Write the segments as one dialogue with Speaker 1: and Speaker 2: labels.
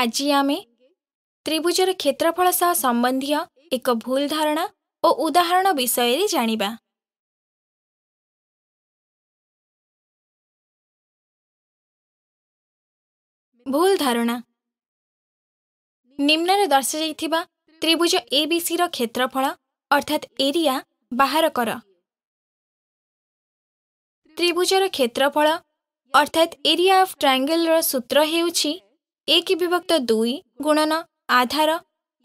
Speaker 1: ଆଜି ଆମେ ତ୍ରିଭୁଜର କ୍ଷେତ୍ରଫଳ ସହ ସମ୍ବନ୍ଧୀୟ ଏକ ଭୁଲ ଧାରଣା ଓ ଉଦାହରଣ ବିଷୟରେ ଜାଣିବା ଭୁଲ ଧାରଣା ନିମ୍ନରେ ଦର୍ଶାଯାଇଥିବା ତ୍ରିଭୁଜ ଏବିସିର କ୍ଷେତ୍ରଫଳ ଅର୍ଥାତ୍ ଏରିଆ ବାହାର କର ତ୍ରିଭୁଜର କ୍ଷେତ୍ରଫଳ ଅର୍ଥାତ୍ ଏରିଆ ଅଫ୍ ଟ୍ରାଙ୍ଗେଲର ସୂତ୍ର ହେଉଛି ଏକ ବିଭକ୍ତ ଦୁଇ ଗୁଣନ ଆଧାର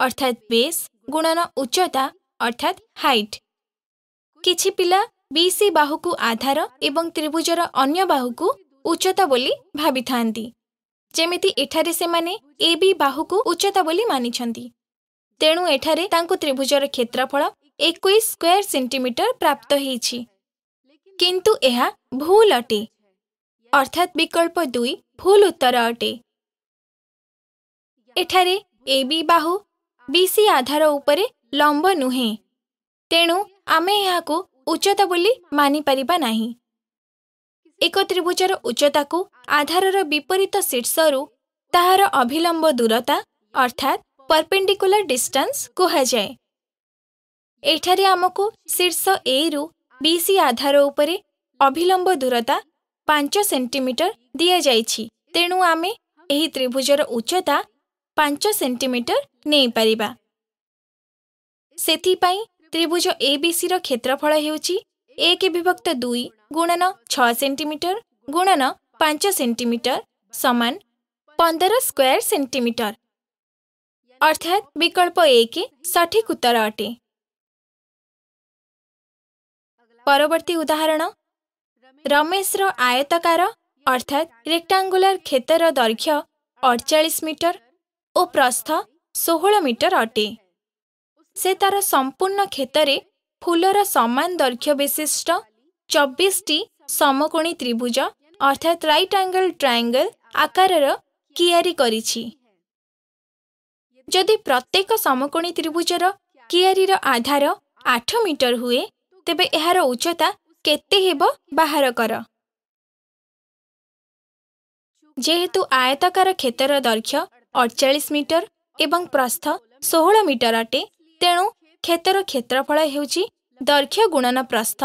Speaker 1: ଅର୍ଥାତ୍ ବେସ୍ ଗୁଣନ ଉଚ୍ଚତା ଅର୍ଥାତ୍ ହାଇଟ୍ କିଛି ପିଲା ବିସି ବାହୁକୁ ଆଧାର ଏବଂ ତ୍ରିଭୁଜର ଅନ୍ୟ ବାହୁକୁ ଉଚ୍ଚତା ବୋଲି ଭାବିଥାନ୍ତି ଯେମିତି ଏଠାରେ ସେମାନେ ଏ ବି ବାହୁକୁ ଉଚ୍ଚତା ବୋଲି ମାନିଛନ୍ତି ତେଣୁ ଏଠାରେ ତାଙ୍କୁ ତ୍ରିଭୁଜର କ୍ଷେତ୍ରଫଳ ଏକୋଇଶ ସ୍କୋୟାର ସେଣ୍ଟିମିଟର ପ୍ରାପ୍ତ ହେଇଛି କିନ୍ତୁ ଏହା ଭୁଲ ଅଟେ ଅର୍ଥାତ୍ ବିକଳ୍ପ ଦୁଇ ଭୁଲ ଉତ୍ତର ଅଟେ ଏଠାରେ ଏ ବି ବାହୁ ବି ସି ଆଧାର ଉପରେ ଲମ୍ବ ନୁହେଁ ତେଣୁ ଆମେ ଏହାକୁ ଉଚ୍ଚତା ବୋଲି ମାନିପାରିବା ନାହିଁ ଏକ ତ୍ରିଭୁଜର ଉଚ୍ଚତାକୁ ଆଧାରର ବିପରୀତ ଶୀର୍ଷରୁ ତାହାର ଅଭିଲମ୍ବ ଦୂରତା ଅର୍ଥାତ୍ ପର୍ପେଣ୍ଡିକୁଲାର ଡିଷ୍ଟାନ୍ସ କୁହାଯାଏ ଏଠାରେ ଆମକୁ ଶୀର୍ଷ ଏରୁ ବି ସି ଆଧାର ଉପରେ ଅଭିଲମ୍ବ ଦୂରତା ପାଞ୍ଚ ସେଣ୍ଟିମିଟର ଦିଆଯାଇଛି ତେଣୁ ଆମେ ଏହି ତ୍ରିଭୁଜର ଉଚ୍ଚତା ପାଞ୍ଚ ସେଣ୍ଟିମିଟର ନେଇପାରିବା ସେଥିପାଇଁ ତ୍ରିଭୁଜ ଏବିସିର କ୍ଷେତ୍ରଫଳ ହେଉଛି ଏକ ବିଭକ୍ତ ଦୁଇ ଗୁଣନ ଛଅ ସେଣ୍ଟିମିଟର ଗୁଣନ ପାଞ୍ଚ ସେଣ୍ଟିମିଟର ସମାନ ପନ୍ଦର ସ୍କୋୟାର ସେଣ୍ଟିମିଟର ଅର୍ଥାତ୍ ବିକଳ୍ପ ଏକ ସଠିକ୍ ଉତ୍ତର ଅଟେ ପରବର୍ତ୍ତୀ ଉଦାହରଣ ରମେଶର ଆୟତାକାର ଅର୍ଥାତ୍ ରେକ୍ଟାଙ୍ଗୁଲାର କ୍ଷେତର ଦୈର୍ଘ୍ୟ ଅଡ଼ଚାଳିଶ ମିଟର ଓ ପ୍ରସ୍ଥ ଷୋହଳ ମିଟର ଅଟେ ସେ ତାର ସମ୍ପୂର୍ଣ୍ଣ କ୍ଷେତରେ ଫୁଲର ସମାନ ଦୈର୍ଘ୍ୟ ବିଶିଷ୍ଟ ଚବିଶଟି ସମକୋଣୀ ତ୍ରିଭୁଜ ଅର୍ଥାତ୍ ରାଇଟ୍ ଆଙ୍ଗଲ୍ ଟ୍ରାଙ୍ଗଲ୍ ଆକାରର କିଆରି କରିଛି ଯଦି ପ୍ରତ୍ୟେକ ସମକୋଣୀ ତ୍ରିଭୁଜର କିଆରିର ଆଧାର ଆଠ ମିଟର ହୁଏ ତେବେ ଏହାର ଉଚ୍ଚତା କେତେ ହେବ ବାହାର କର ଯେହେତୁ ଆୟତାକାର କ୍ଷେତର ଦୈର୍ଘ୍ୟ अडचालिस मीटर एवं प्रस्थ षो मीटर अटे तेणु क्षेत्र क्षेत्रफल हेर्छ दैर्घ्य गुणन प्रस्थ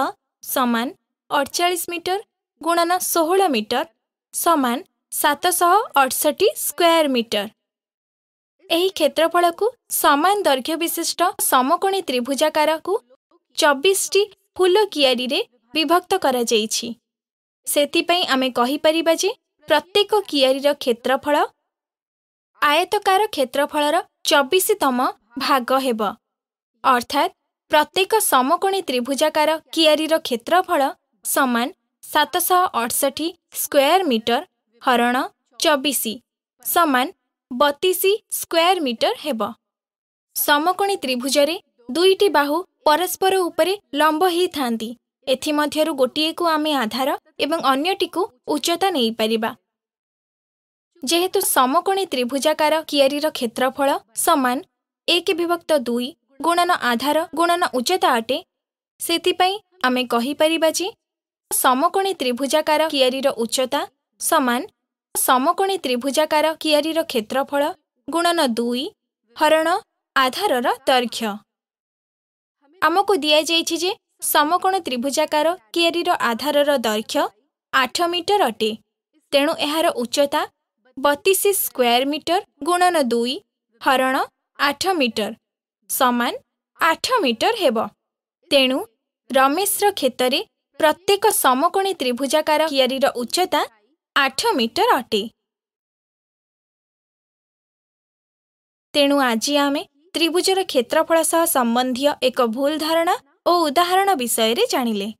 Speaker 1: समान अडचालिस मीटर गुणन षो मीटर समान सतश स्क्वायर मीटर मिटर यो क्षेत्रफलको समान दैर्घ्य विशिष्ट समकणी त्रिभुजाकारको चबिस फुल किरी विभक्त आमे प्रत्येक किरी क्षेत्रफल ଆୟତକାର କ୍ଷେତ୍ରଫଳର ଚବିଶତମ ଭାଗ ହେବ ଅର୍ଥାତ୍ ପ୍ରତ୍ୟେକ ସମକୋଣୀ ତ୍ରିଭୁଜାକାର କିଆରୀର କ୍ଷେତ୍ରଫଳ ସମାନ ସାତଶହ ଅଠଷଠି ସ୍କୋୟାର ମିଟର ହରଣ ଚବିଶ ସମାନ ବତିଶ ସ୍କୋୟାର ମିଟର ହେବ ସମକୋଣୀ ତ୍ରିଭୁଜରେ ଦୁଇଟି ବାହୁ ପରସ୍ପର ଉପରେ ଲମ୍ବ ହୋଇଥାନ୍ତି ଏଥିମଧ୍ୟରୁ ଗୋଟିଏକୁ ଆମେ ଆଧାର ଏବଂ ଅନ୍ୟଟିକୁ ଉଚ୍ଚତା ନେଇପାରିବା ଯେହେତୁ ସମକୋଣୀ ତ୍ରିଭୁଜାକାର କିଆରିର କ୍ଷେତ୍ରଫଳ ସମାନ ଏକ ବିଭକ୍ତ ଦୁଇ ଗୁଣନ ଆଧାର ଗୁଣନ ଉଚ୍ଚତା ଅଟେ ସେଥିପାଇଁ ଆମେ କହିପାରିବା ଯେ ସମକୋଣୀ ତ୍ରିଭୁଜାକାର କିଆରିର ଉଚ୍ଚତା ସମାନ ସମକୋଣୀ ତ୍ରିଭୁଜାକାର କିଆରିର କ୍ଷେତ୍ରଫଳ ଗୁଣନ ଦୁଇ ହରଣ ଆଧାରର ଦୈର୍ଘ୍ୟ ଆମକୁ ଦିଆଯାଇଛି ଯେ ସମକୋଣ ତ୍ରିଭୁଜାକାର କିଆରିର ଆଧାରର ଦୈର୍ଘ୍ୟ ଆଠ ମିଟର ଅଟେ ତେଣୁ ଏହାର ଉଚ୍ଚତା ବତିଶ ସ୍କୋୟାର ମିଟର ଗୁଣନ ଦୁଇ ହରଣ ଆଠ ମିଟର ସମାନ ଆଠ ମିଟର ହେବ ତେଣୁ ରମେଶର କ୍ଷେତରେ ପ୍ରତ୍ୟେକ ସମକୋଣୀ ତ୍ରିଭୁଜାକାର ତିଆରିର ଉଚ୍ଚତା ଆଠ ମିଟର ଅଟେ ତେଣୁ ଆଜି ଆମେ ତ୍ରିଭୁଜର କ୍ଷେତ୍ରଫଳ ସହ ସମ୍ବନ୍ଧୀୟ ଏକ ଭୁଲ ଧାରଣା ଓ ଉଦାହରଣ ବିଷୟରେ ଜାଣିଲେ